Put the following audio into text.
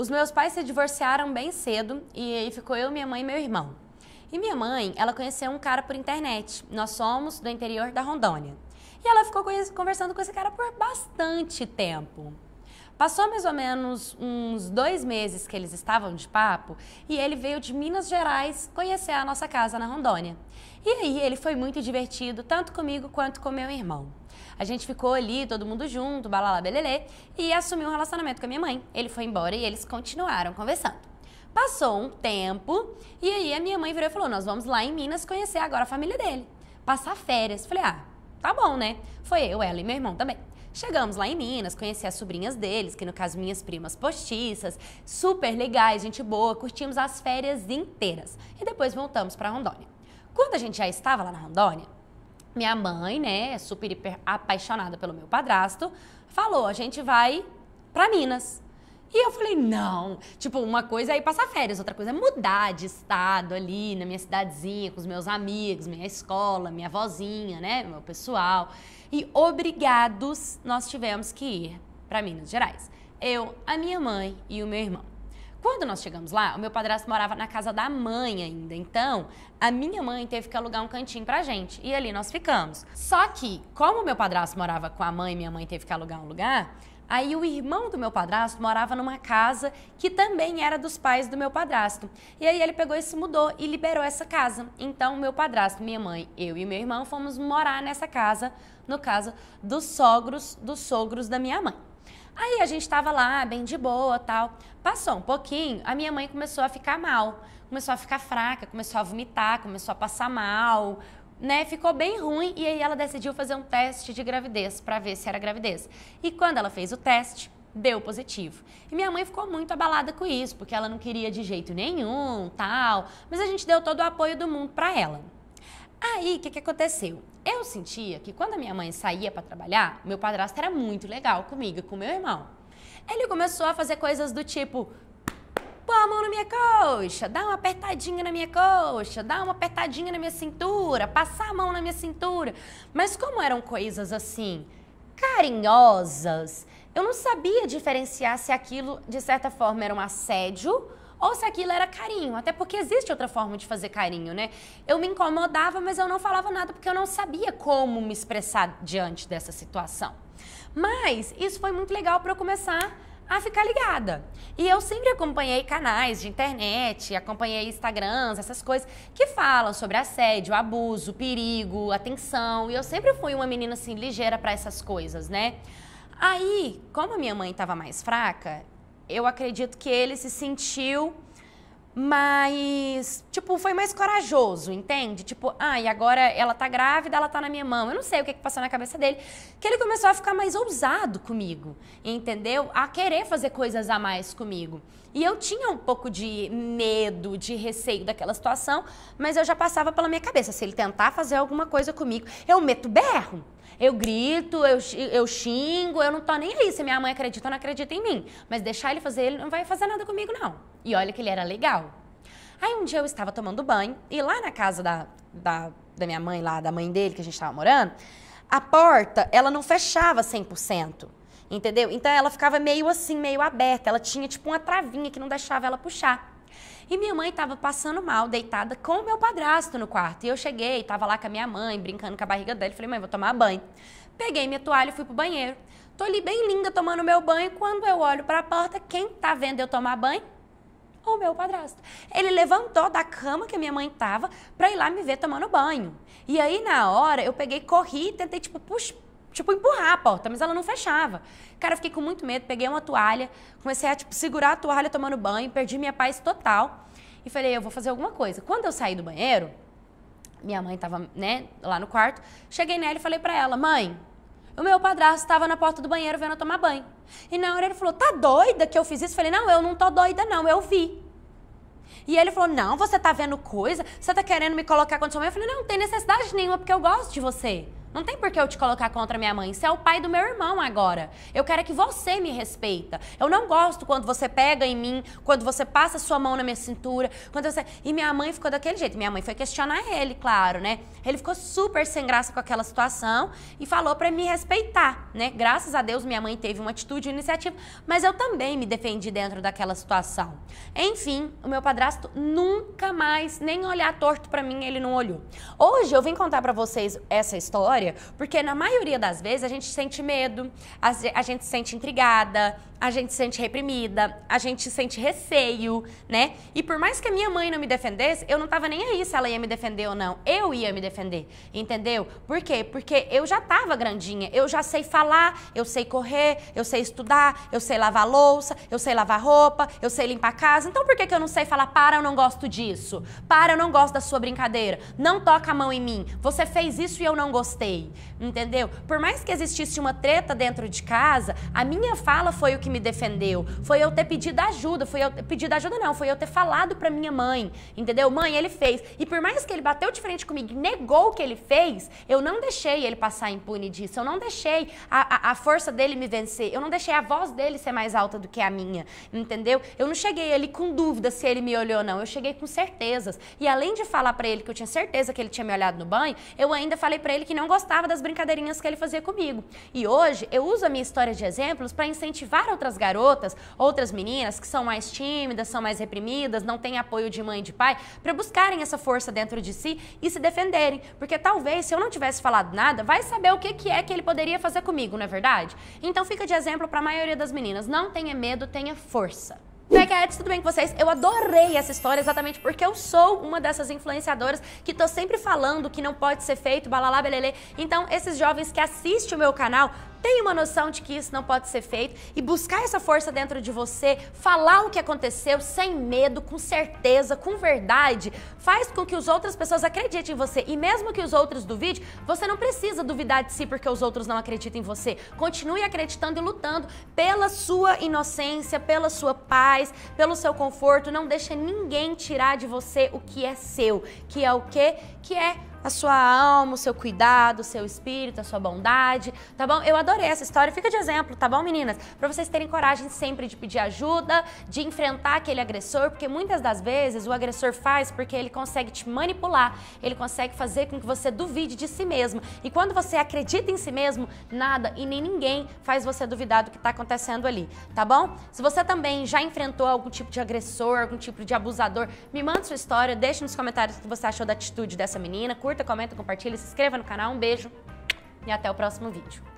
Os meus pais se divorciaram bem cedo e aí ficou eu, minha mãe e meu irmão. E minha mãe, ela conheceu um cara por internet. Nós somos do interior da Rondônia. E ela ficou conversando com esse cara por bastante tempo. Passou mais ou menos uns dois meses que eles estavam de papo e ele veio de Minas Gerais conhecer a nossa casa na Rondônia. E aí ele foi muito divertido, tanto comigo quanto com meu irmão. A gente ficou ali, todo mundo junto, balala, belelê, e assumiu um relacionamento com a minha mãe. Ele foi embora e eles continuaram conversando. Passou um tempo e aí a minha mãe virou e falou: Nós vamos lá em Minas conhecer agora a família dele, passar férias. Falei: Ah, tá bom, né? Foi eu, ela e meu irmão também. Chegamos lá em Minas, conheci as sobrinhas deles, que no caso minhas primas postiças, super legais, gente boa, curtimos as férias inteiras. E depois voltamos para Rondônia. Quando a gente já estava lá na Rondônia, minha mãe, né, super hiper apaixonada pelo meu padrasto, falou: a gente vai para Minas. E eu falei, não. Tipo, uma coisa é ir passar férias, outra coisa é mudar de estado ali, na minha cidadezinha, com os meus amigos, minha escola, minha vozinha, né, meu pessoal. E obrigados, nós tivemos que ir para Minas Gerais. Eu, a minha mãe e o meu irmão. Quando nós chegamos lá, o meu padrasto morava na casa da mãe ainda. Então, a minha mãe teve que alugar um cantinho pra gente. E ali nós ficamos. Só que, como o meu padrasto morava com a mãe, minha mãe teve que alugar um lugar. Aí o irmão do meu padrasto morava numa casa que também era dos pais do meu padrasto. E aí ele pegou e se mudou e liberou essa casa. Então meu padrasto, minha mãe, eu e meu irmão fomos morar nessa casa, no caso dos sogros, dos sogros da minha mãe. Aí a gente estava lá, bem de boa tal. Passou um pouquinho, a minha mãe começou a ficar mal, começou a ficar fraca, começou a vomitar, começou a passar mal, né? Ficou bem ruim e aí ela decidiu fazer um teste de gravidez para ver se era gravidez. E quando ela fez o teste, deu positivo. E minha mãe ficou muito abalada com isso, porque ela não queria de jeito nenhum, tal, mas a gente deu todo o apoio do mundo para ela. Aí, o que, que aconteceu? Eu sentia que quando a minha mãe saía para trabalhar, meu padrasto era muito legal comigo e com meu irmão. Ele começou a fazer coisas do tipo: pô a mão na minha coxa, dá uma apertadinha na minha coxa, dá uma apertadinha na minha cintura, passar a mão na minha cintura. Mas como eram coisas assim, carinhosas, eu não sabia diferenciar se aquilo, de certa forma, era um assédio ou se aquilo era carinho. Até porque existe outra forma de fazer carinho, né? Eu me incomodava, mas eu não falava nada porque eu não sabia como me expressar diante dessa situação. Mas isso foi muito legal para eu começar a ficar ligada. E eu sempre acompanhei canais de internet, acompanhei Instagrams, essas coisas que falam sobre assédio, abuso, perigo, atenção. E eu sempre fui uma menina assim ligeira para essas coisas, né? Aí, como a minha mãe estava mais fraca, eu acredito que ele se sentiu mas, tipo, foi mais corajoso, entende? Tipo, ah, e agora ela tá grávida, ela tá na minha mão. Eu não sei o que, que passou na cabeça dele. Que ele começou a ficar mais ousado comigo, entendeu? A querer fazer coisas a mais comigo. E eu tinha um pouco de medo, de receio daquela situação, mas eu já passava pela minha cabeça. Se ele tentar fazer alguma coisa comigo, eu meto berro. Eu grito, eu, eu xingo, eu não tô nem aí se minha mãe acredita ou não acredita em mim. Mas deixar ele fazer, ele não vai fazer nada comigo, não. E olha que ele era legal. Aí um dia eu estava tomando banho e lá na casa da, da, da minha mãe, lá da mãe dele, que a gente estava morando, a porta, ela não fechava 100%. Entendeu? Então ela ficava meio assim, meio aberta. Ela tinha tipo uma travinha que não deixava ela puxar. E minha mãe estava passando mal, deitada com o meu padrasto no quarto. E eu cheguei, estava lá com a minha mãe, brincando com a barriga dela. Falei, mãe, vou tomar banho. Peguei minha toalha e fui pro banheiro. Tô ali bem linda tomando meu banho. Quando eu olho para a porta, quem tá vendo eu tomar banho? o meu padrasto. Ele levantou da cama que a minha mãe tava para ir lá me ver tomando banho. E aí na hora eu peguei, corri, tentei tipo puxa, tipo, empurrar a porta, mas ela não fechava. Cara, eu fiquei com muito medo, peguei uma toalha, comecei a, tipo, segurar a toalha tomando banho, perdi minha paz total. E falei, eu vou fazer alguma coisa. Quando eu saí do banheiro, minha mãe tava, né, lá no quarto, cheguei nela e falei para ela, mãe, o meu padrasto estava na porta do banheiro vendo eu tomar banho. E na hora ele falou, tá doida que eu fiz isso? Eu falei, não, eu não tô doida não, eu vi. E ele falou, não, você tá vendo coisa, você tá querendo me colocar contra sua mãe? Eu falei, não, não tem necessidade nenhuma, porque eu gosto de você. Não tem por que eu te colocar contra minha mãe. Você é o pai do meu irmão agora. Eu quero é que você me respeita. Eu não gosto quando você pega em mim, quando você passa sua mão na minha cintura, quando você. E minha mãe ficou daquele jeito. Minha mãe foi questionar ele, claro, né? Ele ficou super sem graça com aquela situação e falou para me respeitar, né? Graças a Deus minha mãe teve uma atitude, uma iniciativa, mas eu também me defendi dentro daquela situação. Enfim, o meu padrasto nunca mais nem olhar torto para mim ele não olhou. Hoje eu vim contar para vocês essa história história, porque na maioria das vezes a gente sente medo, a gente se sente intrigada, a gente se sente reprimida, a gente sente receio, né? E por mais que a minha mãe não me defendesse, eu não tava nem aí se ela ia me defender ou não. Eu ia me defender, entendeu? Por quê? Porque eu já tava grandinha, eu já sei falar, eu sei correr, eu sei estudar, eu sei lavar louça, eu sei lavar roupa, eu sei limpar a casa. Então por que, que eu não sei falar, para, eu não gosto disso? Para, eu não gosto da sua brincadeira. Não toca a mão em mim. Você fez isso e eu não gostei, entendeu? Por mais que existisse uma treta dentro de casa, a minha fala foi o que que me defendeu. Foi eu ter pedido ajuda. Foi eu ter pedido ajuda, não. Foi eu ter falado pra minha mãe. Entendeu? Mãe, ele fez. E por mais que ele bateu de frente comigo e negou o que ele fez, eu não deixei ele passar impune disso. Eu não deixei a, a, a força dele me vencer. Eu não deixei a voz dele ser mais alta do que a minha. Entendeu? Eu não cheguei ali com dúvida se ele me olhou ou não. Eu cheguei com certezas. E além de falar para ele que eu tinha certeza que ele tinha me olhado no banho, eu ainda falei para ele que não gostava das brincadeirinhas que ele fazia comigo. E hoje eu uso a minha história de exemplos para incentivar outras garotas, outras meninas que são mais tímidas, são mais reprimidas, não têm apoio de mãe e de pai, para buscarem essa força dentro de si e se defenderem. Porque talvez, se eu não tivesse falado nada, vai saber o que, que é que ele poderia fazer comigo, não é verdade? Então fica de exemplo para a maioria das meninas. Não tenha medo, tenha força. Eds tudo bem com vocês? Eu adorei essa história exatamente porque eu sou uma dessas influenciadoras que tô sempre falando que não pode ser feito, balalá, belelê. Então, esses jovens que assistem o meu canal têm uma noção de que isso não pode ser feito e buscar essa força dentro de você, falar o que aconteceu sem medo, com certeza, com verdade, faz com que as outras pessoas acreditem em você. E mesmo que os outros duvidem, você não precisa duvidar de si porque os outros não acreditam em você. Continue acreditando e lutando pela sua inocência, pela sua paz, paz, pelo seu conforto. Não deixa ninguém tirar de você o que é seu, que é o quê? Que é a sua alma, o seu cuidado, o seu espírito, a sua bondade, tá bom? Eu adorei essa história, fica de exemplo, tá bom, meninas? Para vocês terem coragem sempre de pedir ajuda, de enfrentar aquele agressor, porque muitas das vezes o agressor faz porque ele consegue te manipular, ele consegue fazer com que você duvide de si mesmo. E quando você acredita em si mesmo, nada e nem ninguém faz você duvidar do que tá acontecendo ali, tá bom? Se você também já enfrentou algum tipo de agressor, algum tipo de abusador, me manda sua história, deixe nos comentários o que você achou da atitude dessa menina, curta curta, comenta, compartilha, se inscreva no canal. Um beijo e até o próximo vídeo.